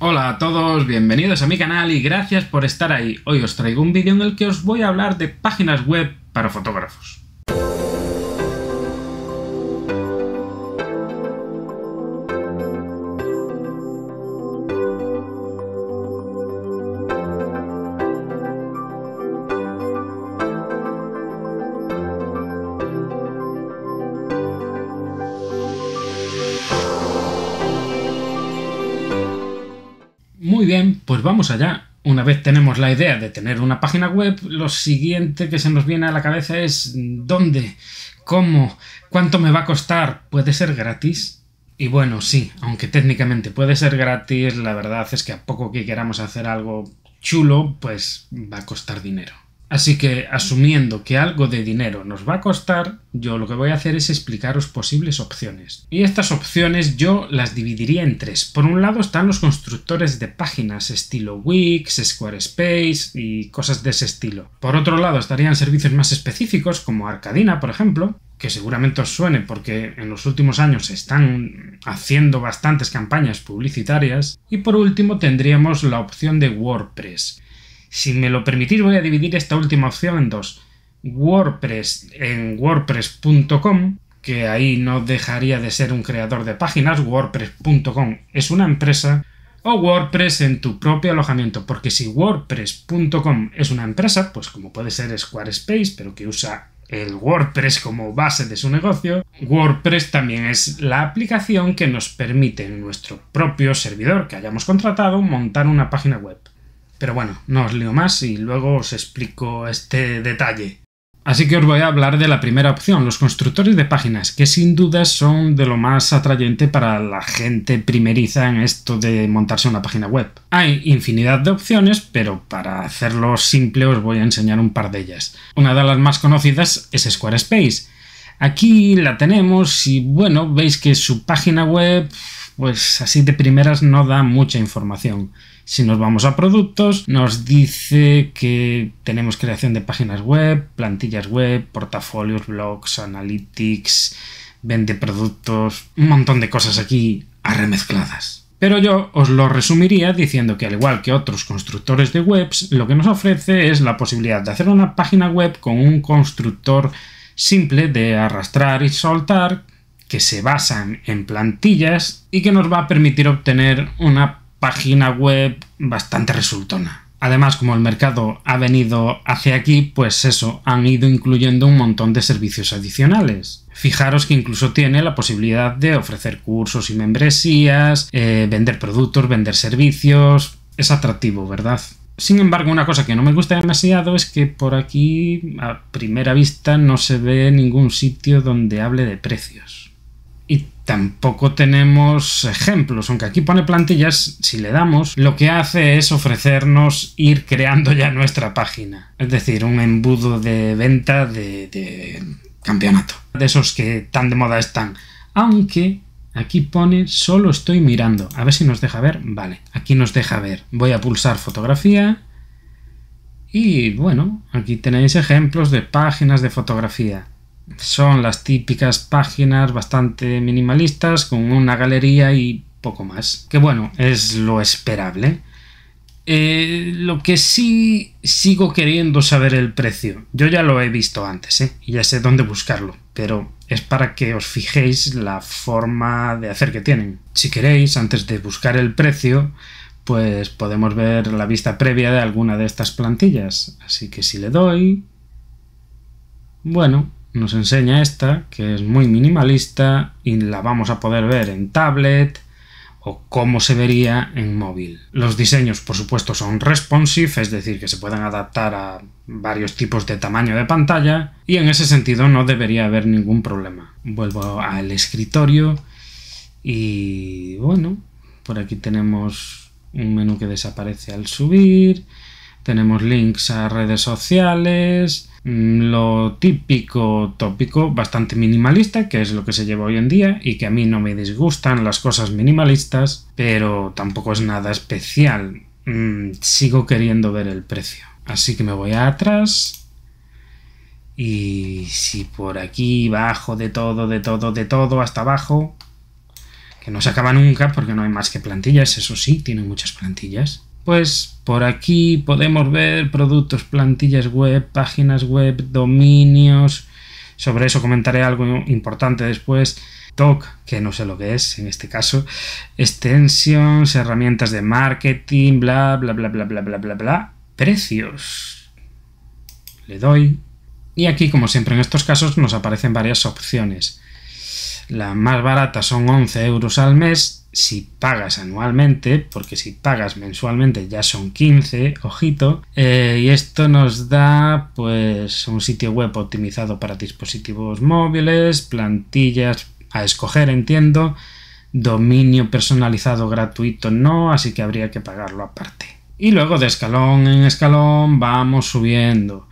Hola a todos, bienvenidos a mi canal y gracias por estar ahí. Hoy os traigo un vídeo en el que os voy a hablar de páginas web para fotógrafos. Pues vamos allá. Una vez tenemos la idea de tener una página web, lo siguiente que se nos viene a la cabeza es ¿dónde? ¿Cómo? ¿Cuánto me va a costar? ¿Puede ser gratis? Y bueno, sí, aunque técnicamente puede ser gratis, la verdad es que a poco que queramos hacer algo chulo, pues va a costar dinero. Así que, asumiendo que algo de dinero nos va a costar, yo lo que voy a hacer es explicaros posibles opciones. Y estas opciones yo las dividiría en tres. Por un lado están los constructores de páginas estilo Wix, Squarespace y cosas de ese estilo. Por otro lado estarían servicios más específicos como Arcadina, por ejemplo, que seguramente os suene porque en los últimos años se están haciendo bastantes campañas publicitarias. Y por último tendríamos la opción de WordPress si me lo permitís, voy a dividir esta última opción en dos. WordPress en wordpress.com, que ahí no dejaría de ser un creador de páginas, wordpress.com es una empresa, o WordPress en tu propio alojamiento, porque si wordpress.com es una empresa, pues como puede ser Squarespace, pero que usa el WordPress como base de su negocio, WordPress también es la aplicación que nos permite en nuestro propio servidor que hayamos contratado montar una página web. Pero bueno, no os leo más y luego os explico este detalle. Así que os voy a hablar de la primera opción, los constructores de páginas, que sin duda son de lo más atrayente para la gente primeriza en esto de montarse una página web. Hay infinidad de opciones, pero para hacerlo simple os voy a enseñar un par de ellas. Una de las más conocidas es Squarespace. Aquí la tenemos y bueno, veis que su página web, pues así de primeras no da mucha información. Si nos vamos a productos, nos dice que tenemos creación de páginas web, plantillas web, portafolios, blogs, analytics, vende productos, un montón de cosas aquí arremezcladas. Pero yo os lo resumiría diciendo que al igual que otros constructores de webs, lo que nos ofrece es la posibilidad de hacer una página web con un constructor simple de arrastrar y soltar que se basan en plantillas y que nos va a permitir obtener una página web bastante resultona. Además, como el mercado ha venido hacia aquí, pues eso, han ido incluyendo un montón de servicios adicionales. Fijaros que incluso tiene la posibilidad de ofrecer cursos y membresías, eh, vender productos, vender servicios. Es atractivo, ¿verdad? Sin embargo, una cosa que no me gusta demasiado es que por aquí, a primera vista, no se ve ningún sitio donde hable de precios tampoco tenemos ejemplos, aunque aquí pone plantillas, si le damos, lo que hace es ofrecernos ir creando ya nuestra página, es decir, un embudo de venta de, campeonato, de esos que tan de moda están, aunque Aquí pone solo estoy mirando. A ver si nos deja ver. Vale, aquí nos deja ver. Voy a pulsar fotografía. Y bueno, aquí tenéis ejemplos de páginas de fotografía son las típicas páginas bastante minimalistas con una galería y poco más. Que bueno, es lo esperable. Eh, lo que sí sigo queriendo saber el precio. Yo ya lo he visto antes, ¿eh? Y ya sé dónde buscarlo, pero es para que os fijéis la forma de hacer que tienen. Si queréis, antes de buscar el precio, pues podemos ver la vista previa de alguna de estas plantillas. Así que si le doy... Bueno, nos enseña esta, que es muy minimalista y la vamos a poder ver en tablet o cómo se vería en móvil. Los diseños, por supuesto, son responsive, es decir, que se pueden adaptar a varios tipos de tamaño de pantalla y en ese sentido no debería haber ningún problema. Vuelvo al escritorio y bueno, por aquí tenemos un menú que desaparece al subir, tenemos links a redes sociales, Mm, lo típico tópico bastante minimalista, que es lo que se lleva hoy en día y que a mí no me disgustan las cosas minimalistas, pero tampoco es nada especial. Mm, sigo queriendo ver el precio. Así que me voy atrás. Y si por aquí bajo de todo, de todo, de todo, hasta abajo, que no se acaba nunca porque no hay más que plantillas, eso sí, tiene muchas plantillas. Pues por aquí podemos ver productos, plantillas web, páginas web, dominios. Sobre eso comentaré algo importante después. Talk, que no sé lo que es en este caso, extensions, herramientas de marketing, bla, bla, bla, bla, bla, bla, bla, bla, precios. Le doy. Y aquí, como siempre en estos casos, nos aparecen varias opciones. La más barata son 11 euros al mes, si pagas anualmente, porque si pagas mensualmente ya son 15, ojito, eh, y esto nos da pues un sitio web optimizado para dispositivos móviles, plantillas a escoger, entiendo, dominio personalizado gratuito no, así que habría que pagarlo aparte. Y luego de escalón en escalón vamos subiendo.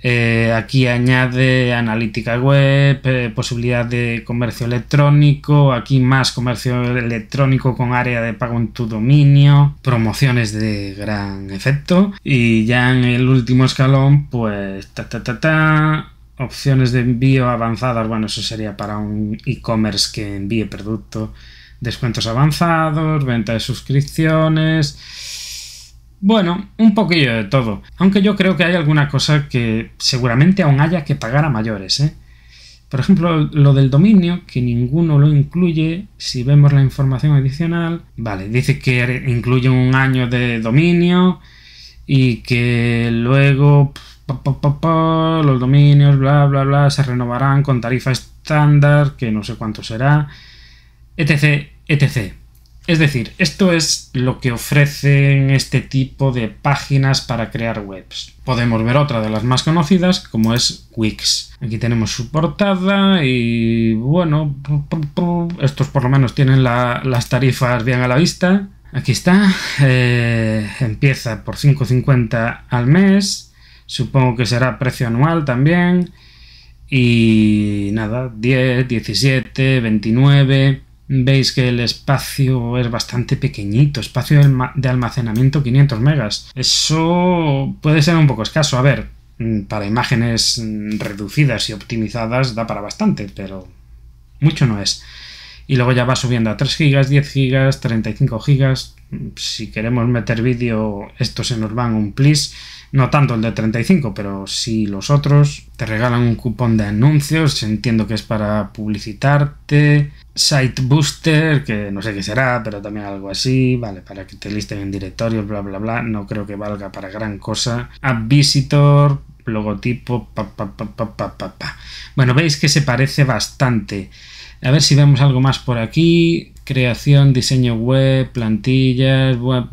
Eh, aquí añade analítica web, eh, posibilidad de comercio electrónico, aquí más comercio electrónico con área de pago en tu dominio, promociones de gran efecto y ya en el último escalón pues ta opciones de envío avanzadas, bueno eso sería para un e-commerce que envíe producto, descuentos avanzados, venta de suscripciones bueno, un poquillo de todo, aunque yo creo que hay alguna cosa que seguramente aún haya que pagar a mayores, ¿eh? Por ejemplo, lo del dominio, que ninguno lo incluye, si vemos la información adicional, vale, dice que incluye un año de dominio y que luego los dominios, bla, bla, bla, se renovarán con tarifa estándar, que no sé cuánto será, etc, etc. Es decir, esto es lo que ofrecen este tipo de páginas para crear webs. Podemos ver otra de las más conocidas como es Wix. Aquí tenemos su portada y bueno, estos por lo menos tienen las tarifas bien a la vista. Aquí está, eh, empieza por 5.50 al mes, supongo que será precio anual también y nada, 10, 17, 29 veis que el espacio es bastante pequeñito, espacio de almacenamiento 500 megas. Eso puede ser un poco escaso, a ver, mm, para imágenes mm, reducidas y optimizadas da para bastante, pero mucho no es y luego ya va subiendo a 3 gigas, 10 GB, 35 gigas... Si queremos meter vídeo, estos nos van un please. No tanto el de 35, pero sí los otros. Te regalan un cupón de anuncios, entiendo que es para publicitarte. Site Booster, que no sé qué será, pero también algo así, vale, para que te listen en directorios, bla, bla, bla. No creo que valga para gran cosa. App Visitor, logotipo, pa, Bueno, veis que se parece bastante. A ver si vemos algo más por aquí. Creación, diseño web, plantillas, web,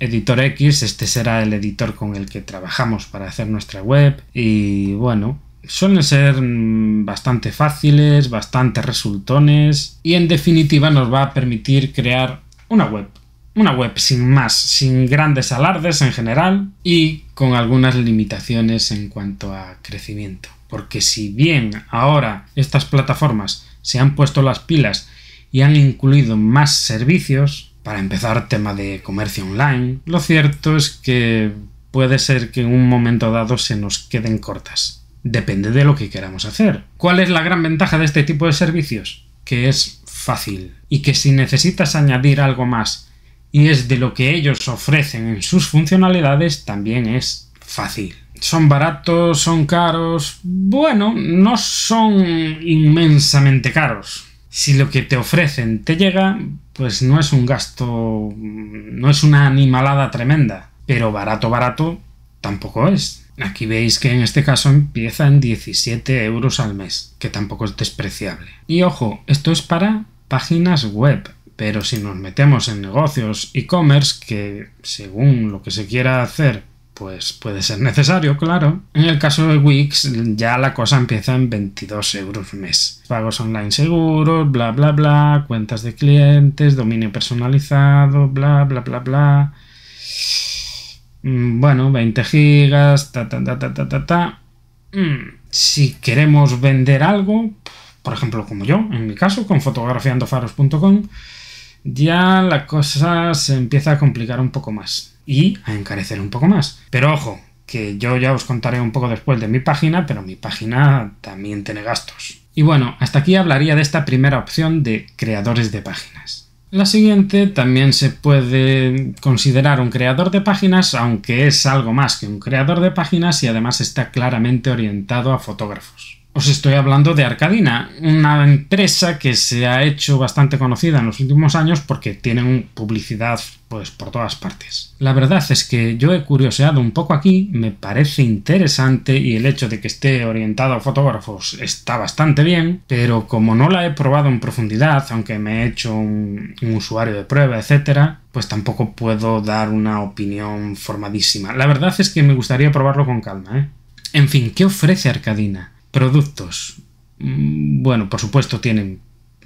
editor X, este será el editor con el que trabajamos para hacer nuestra web. Y bueno, suelen ser mm, bastante fáciles, bastante resultones y en definitiva nos va a permitir crear una web. Una web sin más, sin grandes alardes en general y con algunas limitaciones en cuanto a crecimiento. Porque si bien ahora estas plataformas se han puesto las pilas y han incluido más servicios, para empezar tema de comercio online, lo cierto es que puede ser que en un momento dado se nos queden cortas. Depende de lo que queramos hacer. ¿Cuál es la gran ventaja de este tipo de servicios? Que es fácil y que si necesitas añadir algo más y es de lo que ellos ofrecen en sus funcionalidades, también es fácil. Son baratos, son caros. Bueno, no son inmensamente caros. Si lo que te ofrecen te llega, pues no es un gasto, no es una animalada tremenda. Pero barato, barato, tampoco es. Aquí veis que en este caso empieza en 17 euros al mes, que tampoco es despreciable. Y ojo, esto es para páginas web, pero si nos metemos en negocios e-commerce, que según lo que se quiera hacer pues puede ser necesario, claro. En el caso de Wix, ya la cosa empieza en 22 euros mes. Pagos online seguros, bla, bla, bla, cuentas de clientes, dominio personalizado, bla, bla, bla, bla. Mm, bueno, 20 gigas, ta, ta, ta, ta, ta, ta, mm, Si queremos vender algo, por ejemplo, como yo, en mi caso, con fotografiandofaros.com, ya la cosa se empieza a complicar un poco más y a encarecer un poco más. Pero ojo, que yo ya os contaré un poco después de mi página, pero mi página también tiene gastos. Y bueno, hasta aquí hablaría de esta primera opción de creadores de páginas. La siguiente también se puede considerar un creador de páginas, aunque es algo más que un creador de páginas y además está claramente orientado a fotógrafos. Os estoy hablando de Arcadina, una empresa que se ha hecho bastante conocida en los últimos años porque tienen publicidad pues por todas partes. La verdad es que yo he curioseado un poco aquí, me parece interesante y el hecho de que esté orientado a fotógrafos está bastante bien, pero como no la he probado en profundidad, aunque me he hecho un, usuario de prueba, etcétera, pues tampoco puedo dar una opinión formadísima. La verdad es que me gustaría probarlo con calma, ¿eh? En fin, ¿qué ofrece Arcadina? Productos. Mm, bueno, por supuesto tienen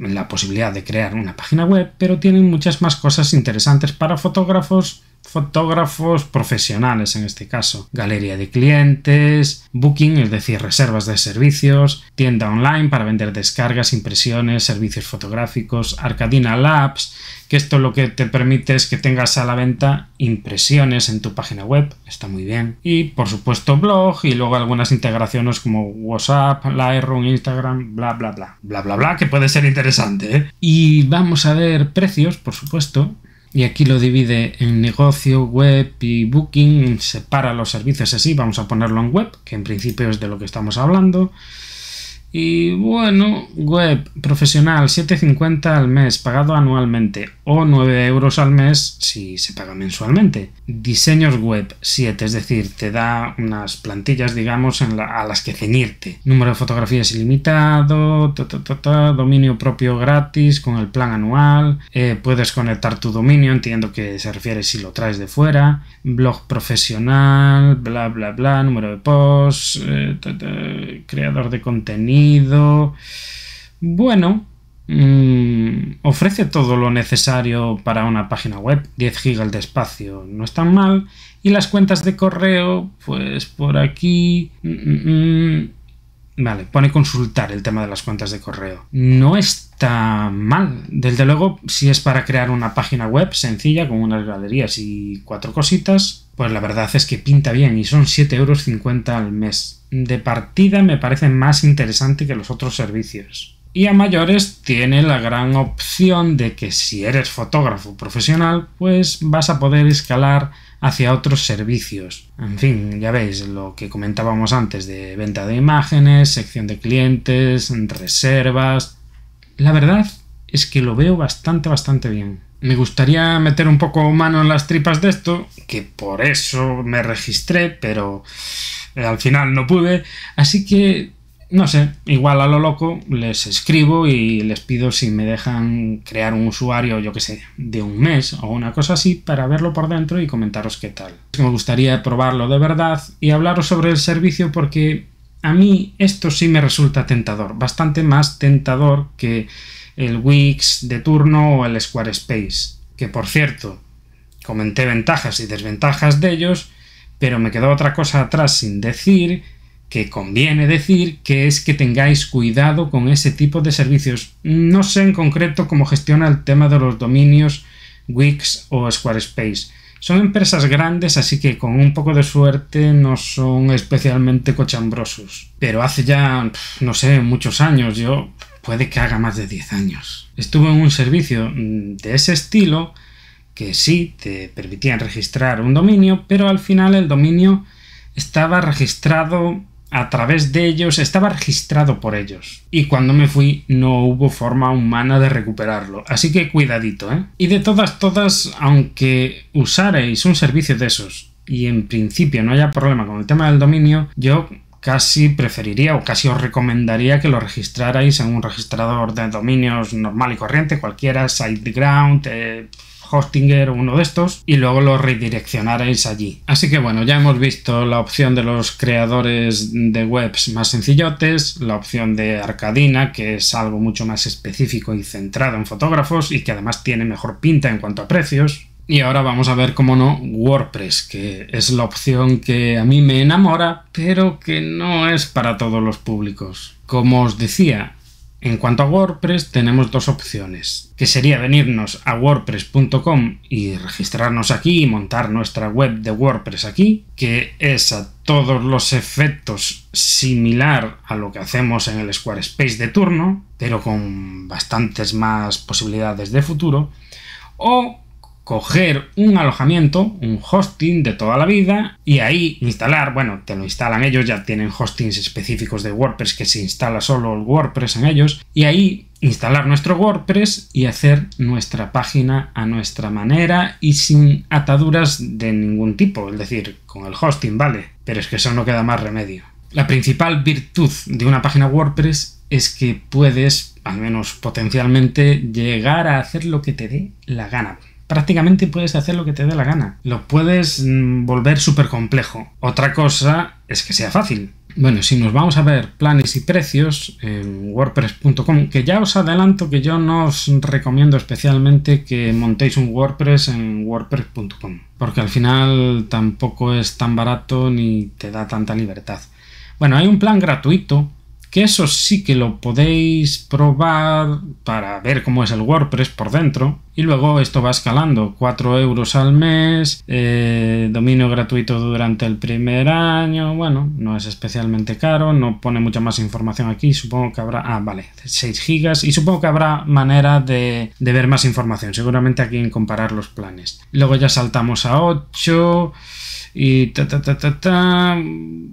la posibilidad de crear una página web, pero tienen muchas más cosas interesantes para fotógrafos fotógrafos profesionales en este caso, galería de clientes, booking, es decir, reservas de servicios, tienda online para vender descargas, impresiones, servicios fotográficos, Arcadina Labs, que esto lo que te permite es que tengas a la venta impresiones en tu página web, está muy bien, y por supuesto blog y luego algunas integraciones como WhatsApp, Lightroom, Instagram, bla bla bla, bla bla bla, que puede ser interesante. ¿eh? Y vamos a ver precios, por supuesto, y aquí lo divide en negocio, web y booking, separa los servicios así, vamos a ponerlo en web, que en principio es de lo que estamos hablando, y bueno, web profesional, 7,50 al mes, pagado anualmente, o 9 euros al mes si se paga mensualmente. Diseños web, 7, es decir, te da unas plantillas, digamos, a las que ceñirte. Número de fotografías ilimitado, dominio propio gratis con el plan anual, eh, puedes conectar tu dominio, entiendo que se refiere si lo traes de fuera, blog profesional, bla, bla, bla, número de posts, eh, creador de contenido bueno, mm, ofrece todo lo necesario para una página web, 10 GB de espacio no es tan mal, y las cuentas de correo, pues por aquí... Mm, mm, vale, pone consultar el tema de las cuentas de correo. No está mal. Desde luego, si es para crear una página web sencilla con unas galerías y cuatro cositas, pues la verdad es que pinta bien y son 7,50 euros al mes de partida me parece más interesante que los otros servicios. Y a mayores tiene la gran opción de que si eres fotógrafo profesional, pues vas a poder escalar hacia otros servicios. En fin, ya veis lo que comentábamos antes de venta de imágenes, sección de clientes, reservas. La verdad es que lo veo bastante, bastante bien. Me gustaría meter un poco mano en las tripas de esto, que por eso me registré, pero eh, al final no pude, así que no sé, igual a lo loco les escribo y les pido si me dejan crear un usuario, yo que sé, de un mes o una cosa así para verlo por dentro y comentaros qué tal. Me gustaría probarlo de verdad y hablaros sobre el servicio porque a mí esto sí me resulta tentador, bastante más tentador que el Wix de turno o el Squarespace, que por cierto, comenté ventajas y desventajas de ellos pero me quedó otra cosa atrás sin decir que conviene decir que es que tengáis cuidado con ese tipo de servicios. No sé en concreto cómo gestiona el tema de los dominios Wix o Squarespace. Son empresas grandes, así que con un poco de suerte no son especialmente cochambrosos. Pero hace ya, no sé, muchos años, yo puede que haga más de 10 años. Estuve en un servicio mm, de ese estilo que sí te permitían registrar un dominio, pero al final el dominio estaba registrado a través de ellos, estaba registrado por ellos. Y cuando me fui no hubo forma humana de recuperarlo. Así que cuidadito, ¿eh? Y de todas, todas, aunque usareis un servicio de esos y en principio no haya problema con el tema del dominio, yo casi preferiría o casi os recomendaría que lo registrarais en un registrador de dominios normal y corriente, cualquiera, SiteGround, eh, Hostinger o uno de estos y luego lo redireccionaréis allí. Así que bueno, ya hemos visto la opción de los creadores de webs más sencillotes, la opción de Arcadina, que es algo mucho más específico y centrado en fotógrafos y que además tiene mejor pinta en cuanto a precios. Y ahora vamos a ver, cómo no, WordPress, que es la opción que a mí me enamora, pero que no es para todos los públicos. Como os decía, en cuanto a WordPress, tenemos dos opciones, que sería venirnos a wordpress.com y registrarnos aquí y montar nuestra web de WordPress aquí, que es a todos los efectos similar a lo que hacemos en el Squarespace de turno, pero con bastantes más posibilidades de futuro, o coger un alojamiento, un hosting de toda la vida y ahí instalar, bueno, te lo instalan ellos, ya tienen hostings específicos de WordPress que se instala solo el WordPress en ellos y ahí instalar nuestro WordPress y hacer nuestra página a nuestra manera y sin ataduras de ningún tipo, es decir, con el hosting, vale, pero es que eso no queda más remedio. La principal virtud de una página WordPress es que puedes, al menos potencialmente, llegar a hacer lo que te dé la gana prácticamente puedes hacer lo que te dé la gana. Lo puedes mm, volver súper complejo. Otra cosa es que sea fácil. Bueno, si nos vamos a ver planes y precios en wordpress.com, que ya os adelanto que yo no os recomiendo especialmente que montéis un WordPress en wordpress.com, porque al final tampoco es tan barato ni te da tanta libertad. Bueno, hay un plan gratuito que eso sí que lo podéis probar para ver cómo es el WordPress por dentro. Y luego esto va escalando, 4 euros al mes, eh, dominio gratuito durante el primer año, bueno, no es especialmente caro, no pone mucha más información aquí, supongo que habrá, ah, vale, 6 gigas y supongo que habrá manera de, de ver más información, seguramente aquí en comparar los planes. Luego ya saltamos a 8 y ta ta ta ta ta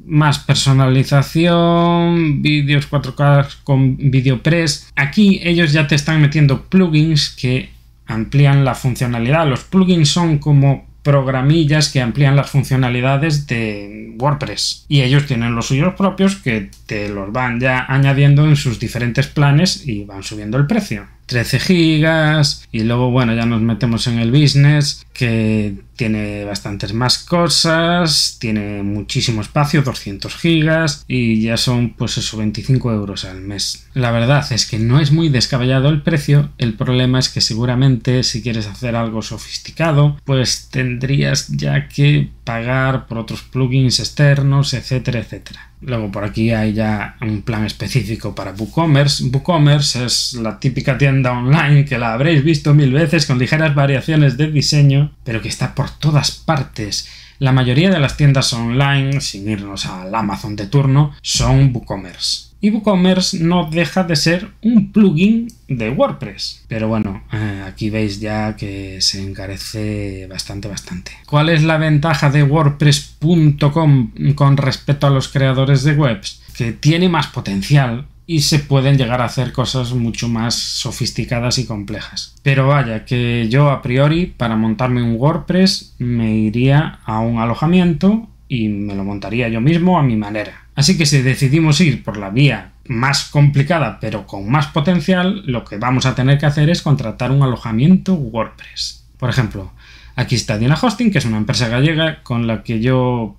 más personalización vídeos 4K con VideoPress aquí ellos ya te están metiendo plugins que amplían la funcionalidad los plugins son como programillas que amplían las funcionalidades de WordPress y ellos tienen los suyos propios que te los van ya añadiendo en sus diferentes planes y van subiendo el precio 13 gigas y luego bueno ya nos metemos en el business que tiene bastantes más cosas, tiene muchísimo espacio, 200 gigas y ya son pues esos 25 euros al mes. La verdad es que no es muy descabellado el precio, el problema es que seguramente si quieres hacer algo sofisticado pues tendrías ya que pagar por otros plugins externos, etcétera, etcétera. Luego por aquí hay ya un plan específico para WooCommerce. WooCommerce es la típica tienda online que la habréis visto mil veces con ligeras variaciones de diseño, pero que está por todas partes. La mayoría de las tiendas online, sin irnos al Amazon de turno, son WooCommerce. Y WooCommerce no deja de ser un plugin de WordPress. Pero bueno, eh, aquí veis ya que se encarece bastante, bastante. ¿Cuál es la ventaja de WordPress.com con respecto a los creadores de webs? Que tiene más potencial y se pueden llegar a hacer cosas mucho más sofisticadas y complejas. Pero vaya, que yo a priori para montarme un WordPress me iría a un alojamiento y me lo montaría yo mismo a mi manera. Así que si decidimos ir por la vía más complicada pero con más potencial, lo que vamos a tener que hacer es contratar un alojamiento WordPress. Por ejemplo, aquí está Diana Hosting, que es una empresa gallega con la que yo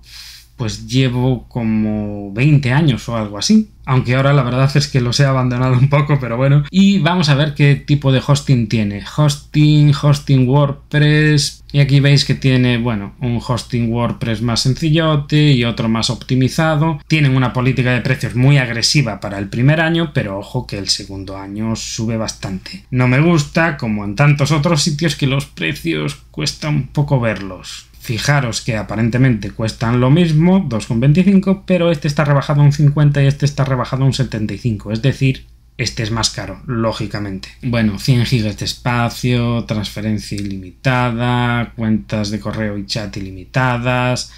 pues llevo como 20 años o algo así. Aunque ahora la verdad es que los he abandonado un poco, pero bueno. Y vamos a ver qué tipo de hosting tiene. Hosting, hosting WordPress. Y aquí veis que tiene, bueno, un hosting WordPress más sencillote y otro más optimizado. Tienen una política de precios muy agresiva para el primer año, pero ojo que el segundo año sube bastante. No me gusta, como en tantos otros sitios, que los precios cuesta un poco verlos. Fijaros que aparentemente cuestan lo mismo, 2,25, pero este está rebajado a un 50 y este está rebajado a un 75, es decir, este es más caro, lógicamente. Bueno, 100 GB de espacio, transferencia ilimitada, cuentas de correo y chat ilimitadas,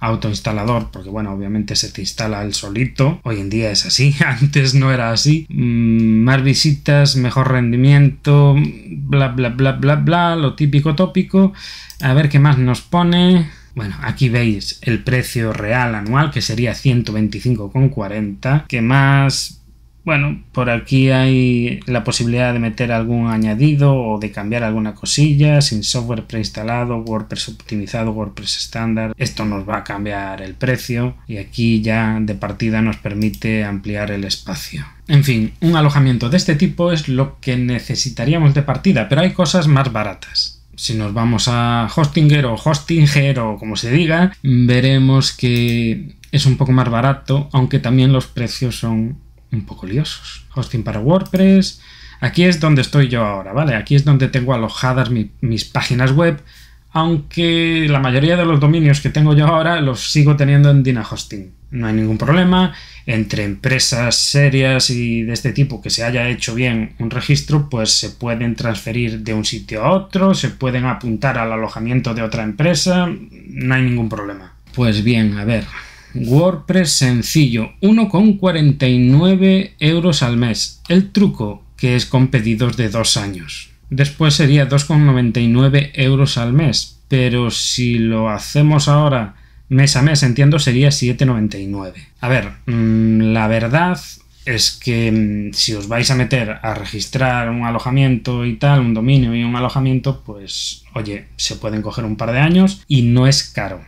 autoinstalador, porque bueno, obviamente se te instala el solito. Hoy en día es así, antes no era así. Mm, más visitas, mejor rendimiento, bla, bla, bla, bla, bla, lo típico tópico. A ver qué más nos pone. Bueno, aquí veis el precio real anual, que sería 125,40. ¿Qué más? Bueno, por aquí hay la posibilidad de meter algún añadido o de cambiar alguna cosilla sin software preinstalado, WordPress optimizado, WordPress estándar. Esto nos va a cambiar el precio y aquí ya de partida nos permite ampliar el espacio. En fin, un alojamiento de este tipo es lo que necesitaríamos de partida, pero hay cosas más baratas si nos vamos a Hostinger o Hostinger o como se diga, veremos que es un poco más barato, aunque también los precios son un poco liosos. Hosting para WordPress. Aquí es donde estoy yo ahora, ¿vale? Aquí es donde tengo alojadas mis páginas web, aunque la mayoría de los dominios que tengo yo ahora los sigo teniendo en Dina Hosting. No hay ningún problema. Entre empresas serias y de este tipo que se haya hecho bien un registro, pues se pueden transferir de un sitio a otro, se pueden apuntar al alojamiento de otra empresa, no hay ningún problema. Pues bien, a ver, WordPress sencillo, 1,49 euros al mes. El truco, que es con pedidos de dos años. Después sería 2,99 euros al mes, pero si lo hacemos ahora mes a mes, entiendo, sería 7,99. A ver, mm, la verdad es que mm, si os vais a meter a registrar un alojamiento y tal, un dominio y un alojamiento, pues oye, se pueden coger un par de años y no es caro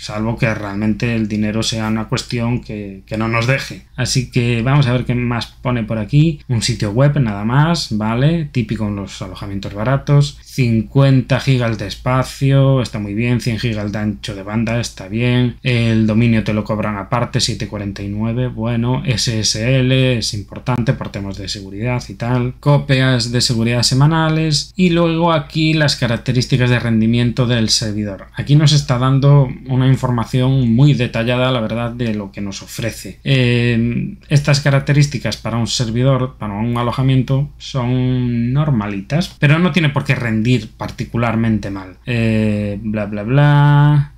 salvo que realmente el dinero sea una cuestión que, que, no nos deje. Así que vamos a ver qué más pone por aquí. Un sitio web nada más, ¿vale? Típico en los alojamientos baratos. 50 gigas de espacio, está muy bien. 100 gigas de ancho de banda, está bien. El dominio te lo cobran aparte, 749, bueno. SSL es importante por temas de seguridad y tal. Copias de seguridad semanales. Y luego aquí las características de rendimiento del servidor. Aquí nos está dando una información muy detallada, la verdad, de lo que nos ofrece. Eh, estas características para un servidor, para un alojamiento, son normalitas, pero no tiene por qué rendir particularmente mal. Eh, bla, bla, bla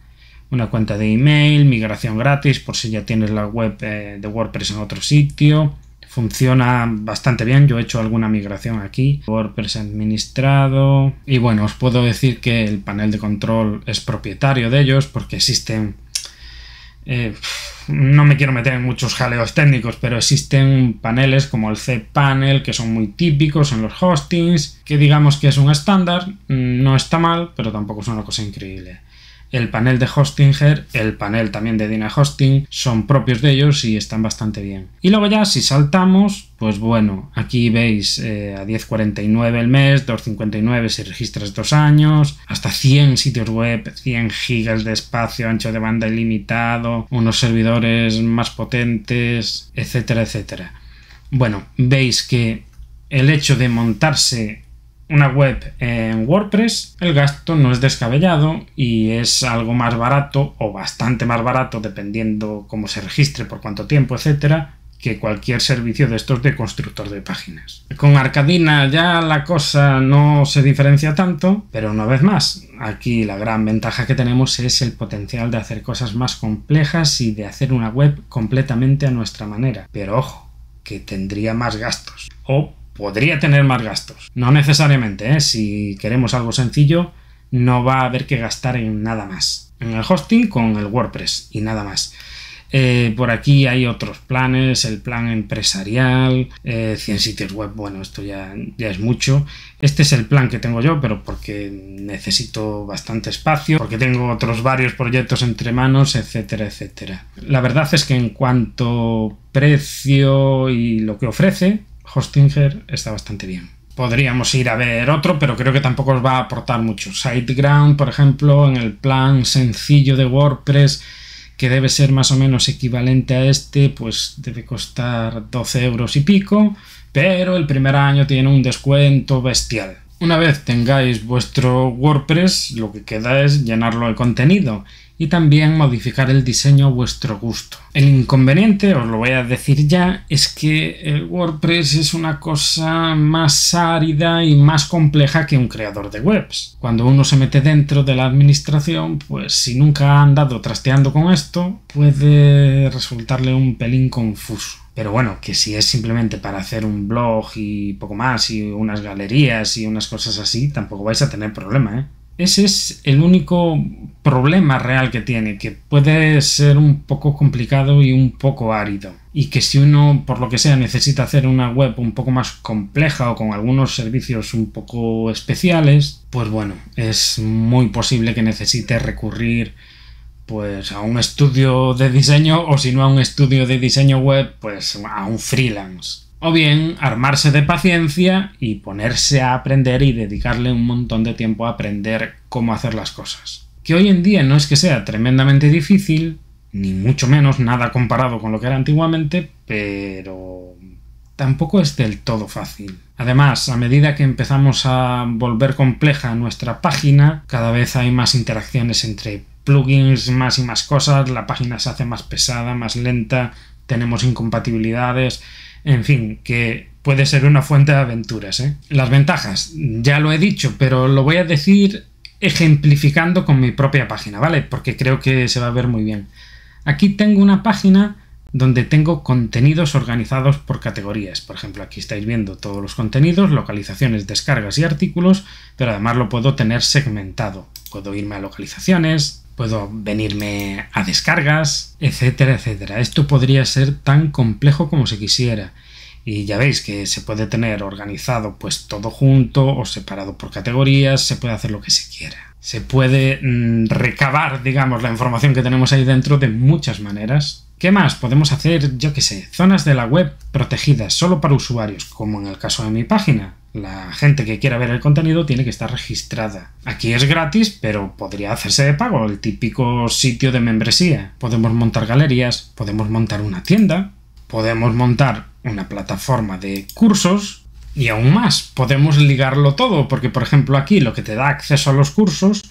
una cuenta de email, migración gratis por si ya tienes la web eh, de WordPress en otro sitio, funciona bastante bien. Yo he hecho alguna migración aquí, WordPress administrado. Y bueno, os puedo decir que el panel de control es propietario de ellos porque existen. Eh, no me quiero meter en muchos jaleos técnicos, pero existen paneles como el cPanel que son muy típicos en los hostings, que digamos que es un estándar, no está mal, pero tampoco es una cosa increíble. El panel de Hostinger, el panel también de Dina Hosting, son propios de ellos y están bastante bien. Y luego ya si saltamos, pues bueno, aquí veis eh, a 10.49 el mes, 2.59 si registras dos años, hasta 100 sitios web, 100 gigas de espacio, ancho de banda ilimitado, unos servidores más potentes, etcétera, etcétera. Bueno, veis que el hecho de montarse una web en WordPress, el gasto no es descabellado y es algo más barato o bastante más barato dependiendo cómo se registre, por cuánto tiempo, etcétera, que cualquier servicio de estos de constructor de páginas. Con Arcadina ya la cosa no se diferencia tanto, pero una vez más, aquí la gran ventaja que tenemos es el potencial de hacer cosas más complejas y de hacer una web completamente a nuestra manera. Pero ojo, que tendría más gastos. O podría tener más gastos. No necesariamente, ¿eh? si queremos algo sencillo, no va a haber que gastar en nada más. En el hosting con el WordPress y nada más. Eh, por aquí hay otros planes, el plan empresarial, 100 eh, sitios web, bueno, esto ya, ya es mucho. Este es el plan que tengo yo, pero porque necesito bastante espacio, porque tengo otros varios proyectos entre manos, etcétera, etcétera. La verdad es que en cuanto precio y lo que ofrece, Hostinger está bastante bien. Podríamos ir a ver otro, pero creo que tampoco os va a aportar mucho. SiteGround, por ejemplo, en el plan sencillo de WordPress, que debe ser más o menos equivalente a este, pues debe costar 12 euros y pico, pero el primer año tiene un descuento bestial. Una vez tengáis vuestro WordPress, lo que queda es llenarlo de contenido y también modificar el diseño a vuestro gusto. El inconveniente, os lo voy a decir ya, es que el WordPress es una cosa más árida y más compleja que un creador de webs. Cuando uno se mete dentro de la administración, pues si nunca ha andado trasteando con esto, puede resultarle un pelín confuso. Pero bueno, que si es simplemente para hacer un blog y poco más, y unas galerías y unas cosas así, tampoco vais a tener problema, ¿eh? Ese es el único problema real que tiene, que puede ser un poco complicado y un poco árido. Y que si uno, por lo que sea, necesita hacer una web un poco más compleja o con algunos servicios un poco especiales, pues bueno, es muy posible que necesite recurrir pues a un estudio de diseño o si no a un estudio de diseño web, pues a un freelance. O bien armarse de paciencia y ponerse a aprender y dedicarle un montón de tiempo a aprender cómo hacer las cosas. Que hoy en día no es que sea tremendamente difícil, ni mucho menos nada comparado con lo que era antiguamente, pero tampoco es del todo fácil. Además, a medida que empezamos a volver compleja nuestra página, cada vez hay más interacciones entre plugins, más y más cosas, la página se hace más pesada, más lenta, tenemos incompatibilidades, en fin, que puede ser una fuente de aventuras. ¿eh? Las ventajas, ya lo he dicho, pero lo voy a decir ejemplificando con mi propia página, ¿vale? Porque creo que se va a ver muy bien. Aquí tengo una página donde tengo contenidos organizados por categorías. Por ejemplo, aquí estáis viendo todos los contenidos, localizaciones, descargas y artículos, pero además lo puedo tener segmentado. Puedo irme a localizaciones, puedo venirme a descargas, etcétera, etcétera. Esto podría ser tan complejo como se quisiera. Y ya veis que se puede tener organizado pues todo junto o separado por categorías, se puede hacer lo que se quiera. Se puede mm, recabar, digamos, la información que tenemos ahí dentro de muchas maneras. ¿Qué más? Podemos hacer, yo qué sé, zonas de la web protegidas solo para usuarios, como en el caso de mi página. La gente que quiera ver el contenido tiene que estar registrada. Aquí es gratis, pero podría hacerse de pago, el típico sitio de membresía. Podemos montar galerías, podemos montar una tienda, podemos montar una plataforma de cursos y aún más, podemos ligarlo todo, porque por ejemplo aquí lo que te da acceso a los cursos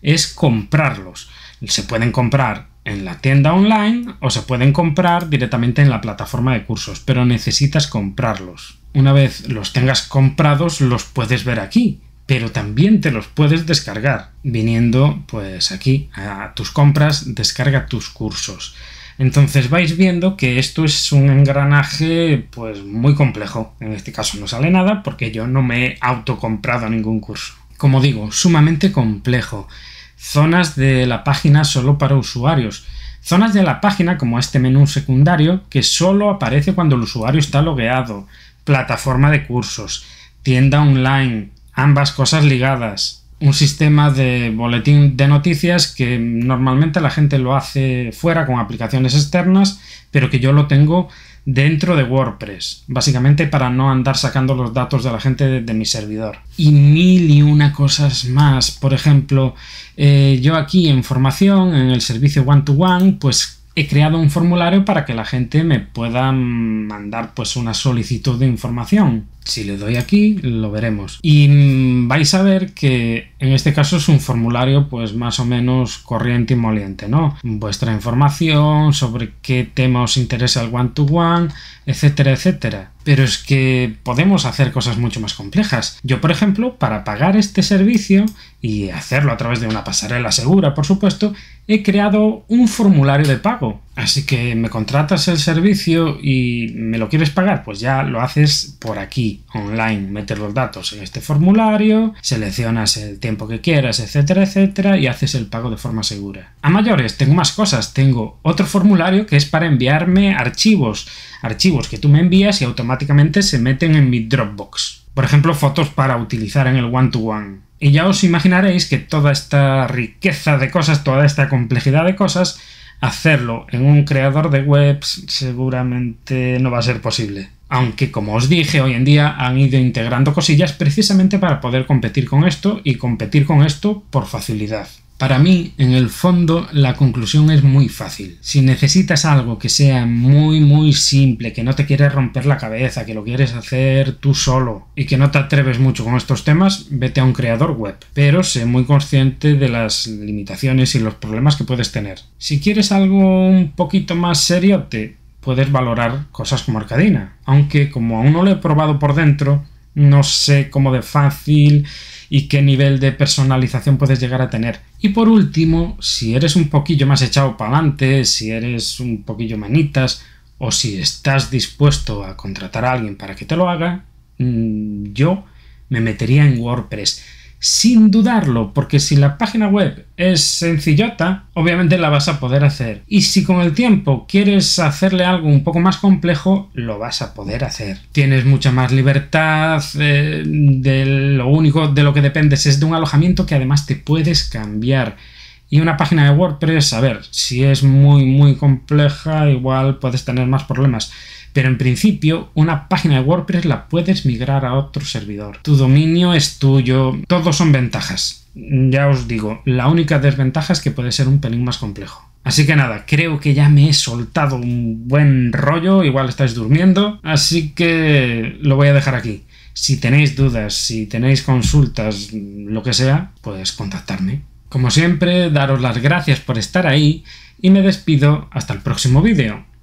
es comprarlos. Se pueden comprar en la tienda online o se pueden comprar directamente en la plataforma de cursos, pero necesitas comprarlos. Una vez los tengas comprados, los puedes ver aquí, pero también te los puedes descargar. Viniendo pues aquí a tus compras, descarga tus cursos. Entonces vais viendo que esto es un engranaje pues muy complejo. En este caso no sale nada porque yo no me he autocomprado ningún curso. Como digo, sumamente complejo. Zonas de la página solo para usuarios. Zonas de la página como este menú secundario que solo aparece cuando el usuario está logueado plataforma de cursos, tienda online, ambas cosas ligadas, un sistema de boletín de noticias que normalmente la gente lo hace fuera con aplicaciones externas, pero que yo lo tengo dentro de WordPress, básicamente para no andar sacando los datos de la gente de, mi servidor. Y mil y una cosas más. Por ejemplo, eh, yo aquí en formación, en el servicio one to -one, pues he creado un formulario para que la gente me pueda mm, mandar pues una solicitud de información. Si le doy aquí, lo veremos. Y mm, vais a ver que en este caso es un formulario pues más o menos corriente y moliente, ¿no? Vuestra información sobre qué tema os interesa el one-to-one, -one, etcétera, etcétera. Pero es que podemos hacer cosas mucho más complejas. Yo, por ejemplo, para pagar este servicio y hacerlo a través de una pasarela segura, por supuesto, he creado un formulario de pago Así que me contratas el servicio y me lo quieres pagar, pues ya lo haces por aquí, online, metes los datos en este formulario, seleccionas el tiempo que quieras, etcétera, etcétera, y haces el pago de forma segura. A mayores, tengo más cosas, tengo otro formulario que es para enviarme archivos, archivos que tú me envías y automáticamente se meten en mi Dropbox. Por ejemplo, fotos para utilizar en el one-to-one. one y ya os imaginaréis que toda esta riqueza de cosas, toda esta complejidad de cosas, hacerlo en un creador de webs seguramente no va a ser posible. Aunque como os dije, hoy en día han ido integrando cosillas precisamente para poder competir con esto y competir con esto por facilidad. Para mí, en el fondo, la conclusión es muy fácil. Si necesitas algo que sea muy, muy simple, que no te quieres romper la cabeza, que lo quieres hacer tú solo y que no te atreves mucho con estos temas, vete a un creador web. Pero sé muy consciente de las limitaciones y los problemas que puedes tener. Si quieres algo un poquito más serio, te puedes valorar cosas como Arcadina. Aunque como aún no lo he probado por dentro, no sé cómo de fácil y qué nivel de personalización puedes llegar a tener. Y por último, si eres un poquillo más echado para adelante, si eres un poquillo manitas o si estás dispuesto a contratar a alguien para que te lo haga, mm, yo me metería en WordPress sin dudarlo, porque si la página web es sencillota, obviamente la vas a poder hacer. Y si con el tiempo quieres hacerle algo un poco más complejo, lo vas a poder hacer. Tienes mucha más libertad, eh, lo único de lo que dependes es de un alojamiento que además te puedes cambiar. Y una página de WordPress, a ver, si es muy muy compleja, igual puedes tener más problemas pero en principio una página de WordPress la puedes migrar a otro servidor. Tu dominio es tuyo, todos son ventajas. Ya os digo, la única desventaja es que puede ser un pelín más complejo. Así que nada, creo que ya me he soltado un buen rollo, igual estáis durmiendo, así que lo voy a dejar aquí. Si tenéis dudas, si tenéis consultas, lo que sea, puedes contactarme. Como siempre, daros las gracias por estar ahí y me despido hasta el próximo vídeo.